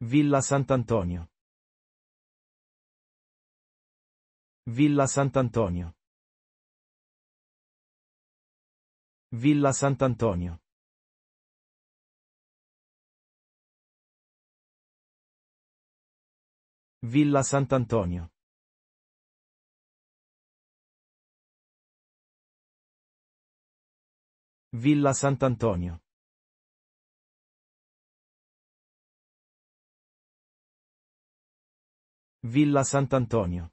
Villa Sant'Antonio. Villa Sant'Antonio. Villa Sant'Antonio. Villa Sant'Antonio. Villa Sant'Antonio. Villa Sant'Antonio